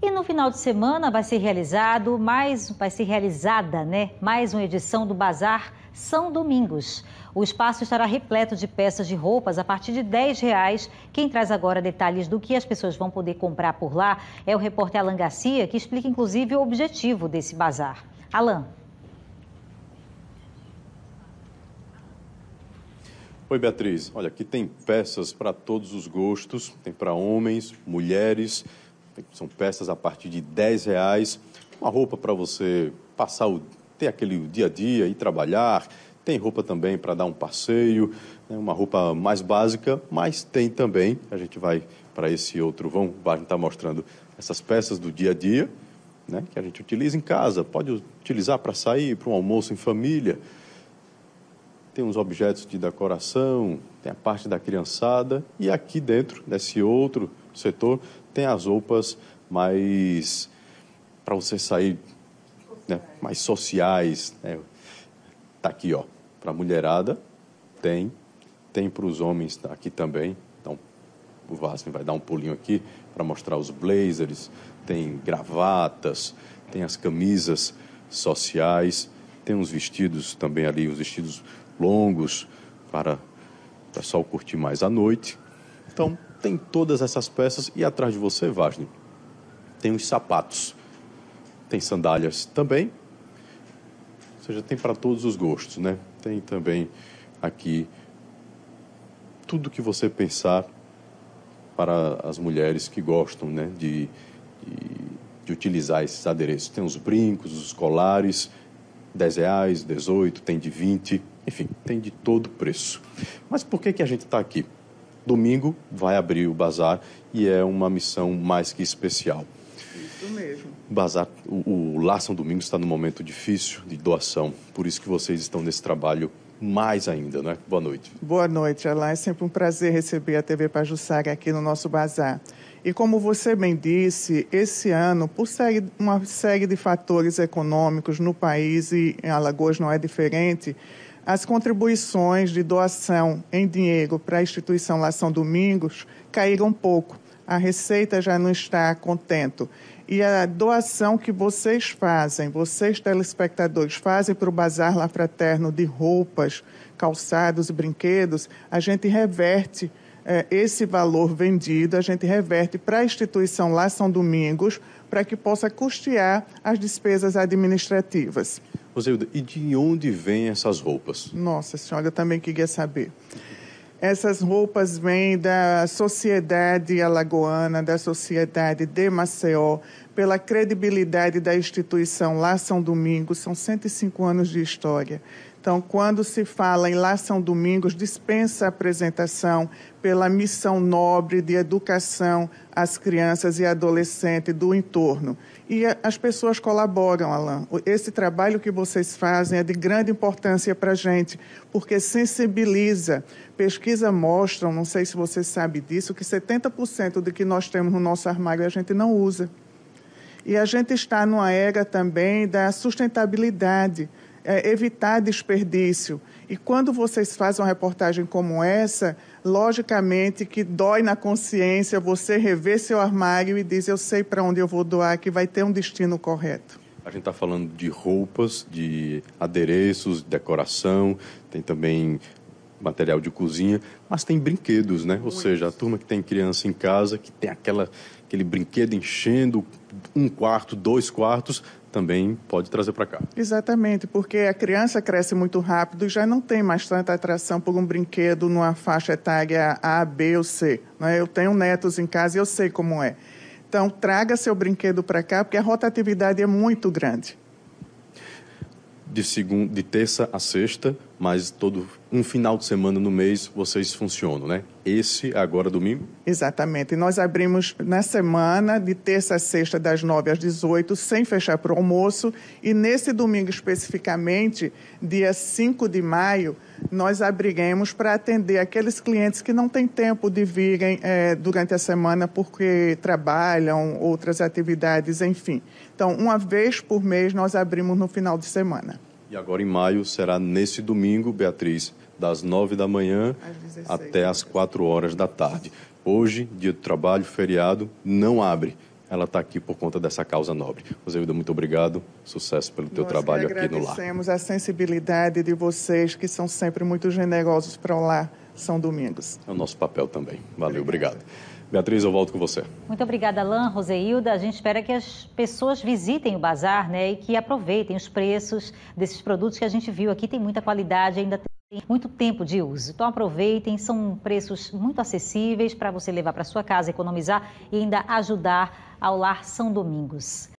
E no final de semana vai ser realizado mais, vai ser realizada, né, mais uma edição do Bazar São Domingos. O espaço estará repleto de peças de roupas a partir de 10 reais. Quem traz agora detalhes do que as pessoas vão poder comprar por lá é o repórter Alan Garcia, que explica inclusive o objetivo desse bazar. Alan. Oi, Beatriz. Olha, aqui tem peças para todos os gostos. Tem para homens, mulheres são peças a partir de 10 reais. Uma roupa para você passar o ter aquele dia a dia e trabalhar. Tem roupa também para dar um passeio, né? uma roupa mais básica, mas tem também. A gente vai para esse outro vão, a gente está mostrando essas peças do dia a dia, né? que a gente utiliza em casa, pode utilizar para sair, para um almoço em família. Tem uns objetos de decoração, tem a parte da criançada e aqui dentro, nesse outro setor, tem as roupas mais para você sair né, mais sociais. Né? Tá aqui, ó, para mulherada tem, tem para os homens tá aqui também. Então o Vasco vai dar um pulinho aqui para mostrar os blazers, tem gravatas, tem as camisas sociais, tem uns vestidos também ali, os vestidos longos para o pessoal curtir mais à noite. Então tem todas essas peças e atrás de você, Wagner, tem os sapatos. Tem sandálias também. Ou seja, tem para todos os gostos, né? Tem também aqui tudo que você pensar para as mulheres que gostam, né, de, de, de utilizar esses adereços. Tem os brincos, os colares, 10 reais, 18, tem de 20, enfim, tem de todo preço. Mas por que, que a gente está aqui? Domingo vai abrir o bazar e é uma missão mais que especial. Isso mesmo. Bazar, o, o Lar São está num momento difícil de doação, por isso que vocês estão nesse trabalho mais ainda, né? Boa noite. Boa noite, Alain. É sempre um prazer receber a TV Pajussara aqui no nosso bazar. E como você bem disse, esse ano, por série, uma série de fatores econômicos no país e em Alagoas não é diferente, as contribuições de doação em dinheiro para a instituição Lação São Domingos caíram um pouco. A Receita já não está contento. E a doação que vocês fazem, vocês telespectadores, fazem para o Bazar La Fraterno de roupas, calçados e brinquedos, a gente reverte eh, esse valor vendido, a gente reverte para a instituição lá São Domingos, para que possa custear as despesas administrativas. Roseilda, e de onde vêm essas roupas? Nossa senhora, eu também queria saber. Essas roupas vêm da sociedade alagoana, da sociedade de Maceió, pela credibilidade da instituição lá São Domingos, são 105 anos de história. Então, quando se fala em Lá São Domingos, dispensa a apresentação pela missão nobre de educação às crianças e adolescentes do entorno. E as pessoas colaboram, Alain. Esse trabalho que vocês fazem é de grande importância para a gente, porque sensibiliza. Pesquisa mostra, não sei se você sabe disso, que 70% do que nós temos no nosso armário a gente não usa. E a gente está numa era também da sustentabilidade é, evitar desperdício. E quando vocês fazem uma reportagem como essa, logicamente que dói na consciência você rever seu armário e diz: eu sei para onde eu vou doar, que vai ter um destino correto. A gente está falando de roupas, de adereços, decoração, tem também material de cozinha, mas tem brinquedos, né? Ou seja, a turma que tem criança em casa, que tem aquela, aquele brinquedo enchendo um quarto, dois quartos, também pode trazer para cá. Exatamente, porque a criança cresce muito rápido e já não tem mais tanta atração por um brinquedo numa faixa etária A, B ou C. Né? Eu tenho netos em casa e eu sei como é. Então, traga seu brinquedo para cá, porque a rotatividade é muito grande. De, segunda, de terça a sexta, mas todo um final de semana no mês vocês funcionam, né? Esse é agora domingo? Exatamente. Nós abrimos na semana de terça a sexta das 9 às 18, sem fechar para o almoço, e nesse domingo especificamente, dia 5 de maio, nós abriguemos para atender aqueles clientes que não têm tempo de virem é, durante a semana porque trabalham, outras atividades, enfim. Então, uma vez por mês nós abrimos no final de semana. E agora em maio será nesse domingo, Beatriz, das nove da manhã às até as quatro horas da tarde. Hoje, dia do trabalho, feriado, não abre. Ela está aqui por conta dessa causa nobre. Vida, muito obrigado. Sucesso pelo teu Nós trabalho aqui no lar. Agradecemos a sensibilidade de vocês, que são sempre muito generosos para o lar São Domingos. É o nosso papel também. Valeu, obrigado. Beatriz, eu volto com você. Muito obrigada, Alain, Roseilda. A gente espera que as pessoas visitem o bazar né, e que aproveitem os preços desses produtos que a gente viu aqui. Tem muita qualidade, ainda tem muito tempo de uso. Então aproveitem, são preços muito acessíveis para você levar para sua casa, economizar e ainda ajudar ao Lar São Domingos.